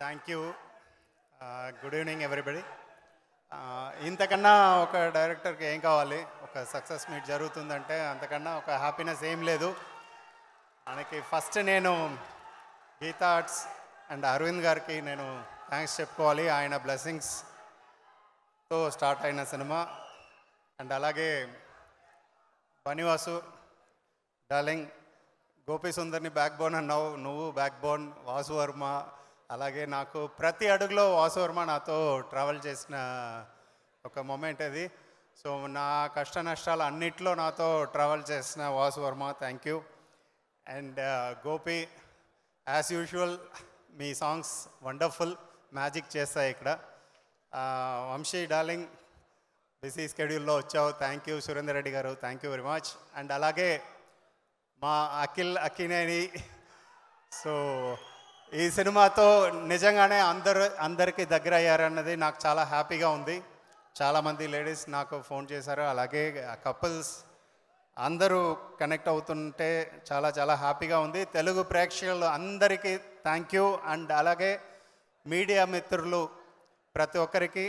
Thank you good evening everybody ఇంతకన్నా ఒక డైరెక్టర్కి ఏం కావాలి ఒక సక్సెస్ మీట్ జరుగుతుందంటే అంతకన్నా ఒక హ్యాపీనెస్ ఏం లేదు మనకి ఫస్ట్ నేను గీతా ఆర్ట్స్ అండ్ అరవింద్ గారికి నేను థ్యాంక్స్ చెప్పుకోవాలి ఆయన బ్లెస్సింగ్స్తో స్టార్ట్ అయిన సినిమా అండ్ అలాగే బనివాసు డార్లింగ్ గోపి సుందర్ని బ్యాక్ బోన్ అన్నావు నువ్వు బ్యాక్ బోన్ వాసువర్మ అలాగే నాకు ప్రతి అడుగులో వాసువర్మ నాతో ట్రావెల్ చేసిన ఒక మూమెంట్ అది సో నా కష్ట నష్టాలు అన్నిట్లో నాతో ట్రావెల్ చేసిన Vasu Varma thank you and Gopi as usual మీ సాంగ్స్ వండర్ఫుల్ మ్యాజిక్ చేస్తాయి ఇక్కడ uh, వంశీ డార్లింగ్ బిజీ స్కెడ్యూల్లో వచ్చావు థ్యాంక్ యూ సురేందర్ రెడ్డి గారు thank you very much and అలాగే మా అఖిల్ అఖినేని సో ఈ సినిమాతో నిజంగానే అందరు అందరికీ దగ్గర అయ్యారన్నది నాకు చాలా హ్యాపీగా ఉంది చాలామంది లేడీస్ నాకు ఫోన్ చేశారు అలాగే కపుల్స్ అందరూ కనెక్ట్ అవుతుంటే చాలా చాలా హ్యాపీగా ఉంది తెలుగు ప్రేక్షకులు అందరికీ థ్యాంక్ యూ అండ్ అలాగే మీడియా మిత్రులు ప్రతి ఒక్కరికి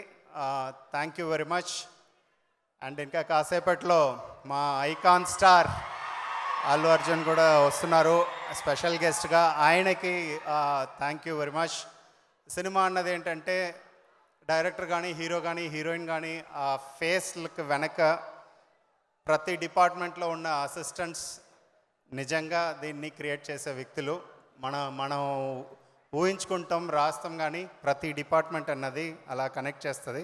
thank you very much and ఇంకా కాసేపట్లో మా ఐకాన్ స్టార్ అల్లు అర్జున్ కూడా వస్తున్నారు స్పెషల్ గెస్ట్గా ఆయనకి thank you very much cinema అన్నది ఏంటంటే డైరెక్టర్ కానీ హీరో కానీ హీరోయిన్ కానీ ఆ ఫేస్లకు వెనక ప్రతి డిపార్ట్మెంట్లో ఉన్న అసిస్టెంట్స్ నిజంగా దీన్ని క్రియేట్ చేసే వ్యక్తులు మన మనం ఊహించుకుంటాం రాస్తాం కానీ ప్రతి డిపార్ట్మెంట్ అన్నది అలా కనెక్ట్ చేస్తుంది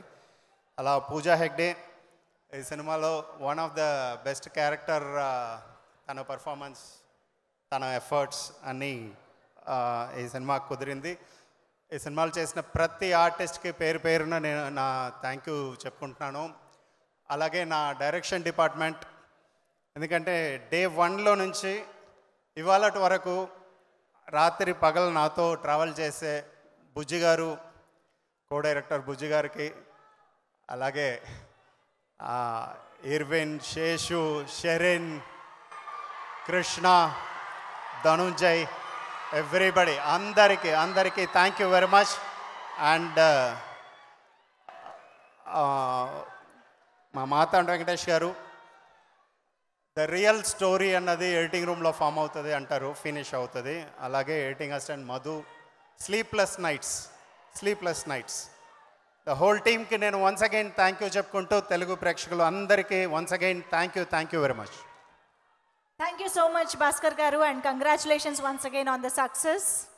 అలా పూజా హెగ్డే ఈ సినిమాలో one of the best character తన పర్ఫార్మెన్స్ తన ఎఫర్ట్స్ అన్నీ ఈ సినిమా కుదిరింది ఈ సినిమాలు చేసిన ప్రతి ఆర్టిస్ట్కి పేరు పేరున నేను నా థ్యాంక్ యూ చెప్పుకుంటున్నాను అలాగే నా డైరెక్షన్ డిపార్ట్మెంట్ ఎందుకంటే డే వన్లో నుంచి ఇవాళ వరకు రాత్రి పగలు నాతో ట్రావెల్ చేసే బుజ్జి గారు కో డైరెక్టర్ బుజ్జి గారికి అలాగే ఇర్విన్ శేషు షెరిన్ కృష్ణ ధనుంజయ్ ఎవ్రీబడి అందరికీ అందరికీ thank you very much and మా మాతాండ వెంకటేష్ గారు ద రియల్ స్టోరీ అన్నది ఎడిటింగ్ రూమ్లో ఫామ్ అవుతుంది అంటారు ఫినిష్ అవుతుంది అలాగే editing assistant Madhu sleepless nights sleepless nights the whole టీమ్కి నేను వన్స్ అగైన్ థ్యాంక్ యూ చెప్పుకుంటూ తెలుగు ప్రేక్షకులు అందరికీ once again thank you thank you very much Thank you so much, Bhaskar Garu, and congratulations once again on the success.